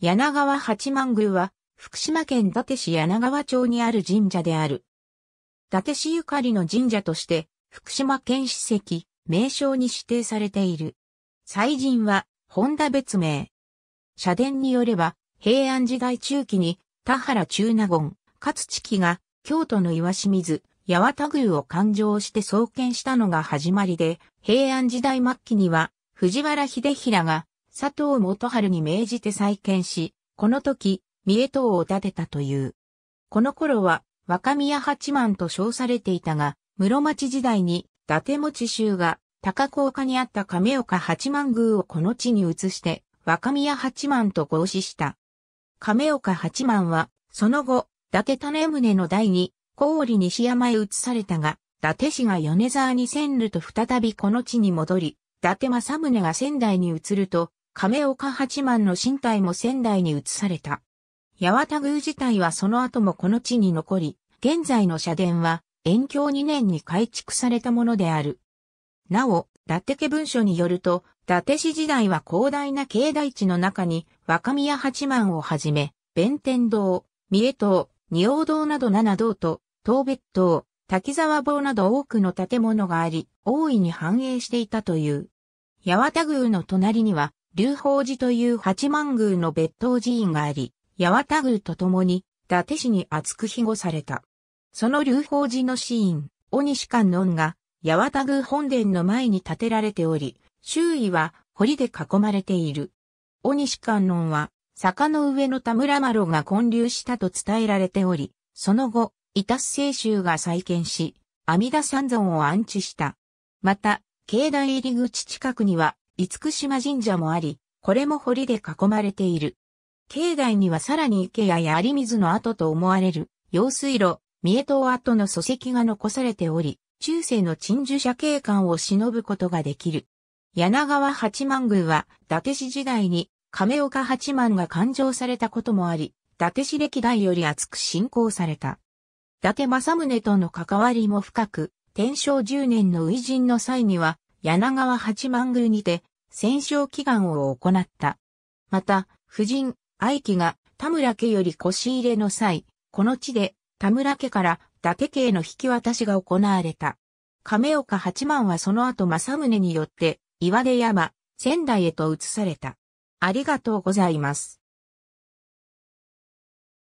柳川八幡宮は、福島県伊達市柳川町にある神社である。伊達市ゆかりの神社として、福島県史跡、名称に指定されている。祭神は、本田別名。社殿によれば、平安時代中期に、田原中納言、勝地記が、京都の岩清水、八幡宮を勘定して創建したのが始まりで、平安時代末期には、藤原秀平が、佐藤元春に命じて再建し、この時、三重塔を建てたという。この頃は、若宮八幡と称されていたが、室町時代に、伊達持衆が、高高下にあった亀岡八幡宮をこの地に移して、若宮八幡と合祀した。亀岡八幡は、その後、伊達種宗の代に、郡西山へ移されたが、伊達氏が米沢に遷ると再びこの地に戻り、伊達政宗が仙台に移ると、亀岡八幡の身体も仙台に移された。八幡宮自体はその後もこの地に残り、現在の社殿は、延享2年に改築されたものである。なお、伊達家文書によると、伊達市時代は広大な境内地の中に、若宮八幡をはじめ、弁天堂、三重堂、仁王堂など七堂と、東別堂、滝沢坊など多くの建物があり、大いに繁栄していたという。八幡宮の隣には、龍宝寺という八幡宮の別当寺院があり、八幡宮と共に、伊達市に厚く庇護された。その龍宝寺の寺院、小西観音が、八幡宮本殿の前に建てられており、周囲は堀で囲まれている。鬼西観音は、坂の上の田村麻呂が建立したと伝えられており、その後、伊達清州が再建し、阿弥陀三尊を安置した。また、境内入り口近くには、五福島神社もあり、これも堀で囲まれている。境内にはさらに池谷や有水の跡と思われる、用水路、三重島跡の礎石が残されており、中世の鎮守者景観を忍ぶことができる。柳川八幡宮は、伊達市時代に、亀岡八幡が勘定されたこともあり、伊達市歴代より厚く信仰された。伊達政宗との関わりも深く、天正十年の偉人の際には、柳川八幡宮にて、戦勝祈願を行った。また、夫人、愛妃が田村家より腰入れの際、この地で田村家から伊達家への引き渡しが行われた。亀岡八幡はその後政宗によって岩出山、仙台へと移された。ありがとうございます。